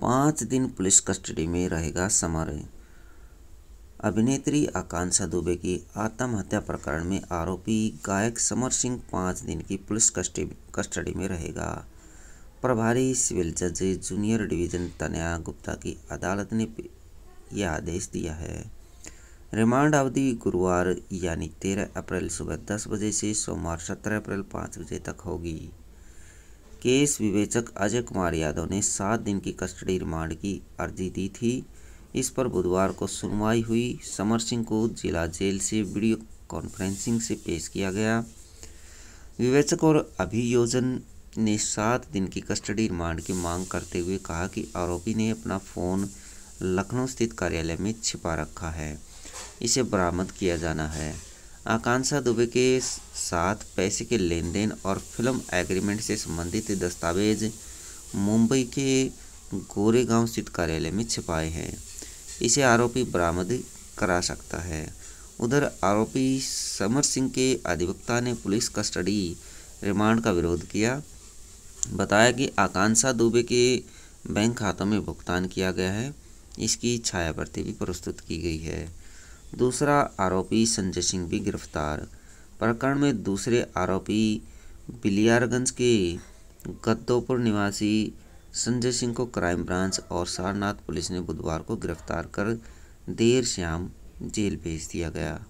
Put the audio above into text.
पाँच दिन police custody में रहेगा समारोह अभिनेत्री आकांक्षा दुबे की आत्महत्या प्रकरण में आरोपी गायक समर सिंह पाँच दिन की पुलिस कस्टडी में रहेगा प्रभारी सिविल जज जूनियर डिवीजन तनया गुप्ता की अदालत ने यह आदेश दिया है रिमांड अवधि गुरुवार यानी तेरह अप्रैल सुबह दस बजे से सोमवार सत्रह अप्रैल पाँच बजे तक होगी केस विवेचक अजय कुमार यादव ने सात दिन की कस्टडी रिमांड की अर्जी दी थी इस पर बुधवार को सुनवाई हुई समर सिंह को जिला जेल से वीडियो कॉन्फ्रेंसिंग से पेश किया गया विवेचक और अभियोजन ने सात दिन की कस्टडी रिमांड की मांग करते हुए कहा कि आरोपी ने अपना फ़ोन लखनऊ स्थित कार्यालय में छिपा रखा है इसे बरामद किया जाना है आकांक्षा दुबे के साथ पैसे के लेन देन और फिल्म एग्रीमेंट से संबंधित दस्तावेज मुंबई के गोरेगांव स्थित कार्यालय में छिपाए हैं इसे आरोपी बरामद करा सकता है उधर आरोपी समर सिंह के अधिवक्ता ने पुलिस कस्टडी रिमांड का विरोध किया बताया कि आकांक्षा दुबे के बैंक खातों में भुगतान किया गया है इसकी छायाप्रति भी प्रस्तुत की गई है दूसरा आरोपी संजय सिंह भी गिरफ्तार प्रकरण में दूसरे आरोपी बिलियारगंज के गद्दोपुर निवासी संजय सिंह को क्राइम ब्रांच और सारनाथ पुलिस ने बुधवार को गिरफ्तार कर देर शाम जेल भेज दिया गया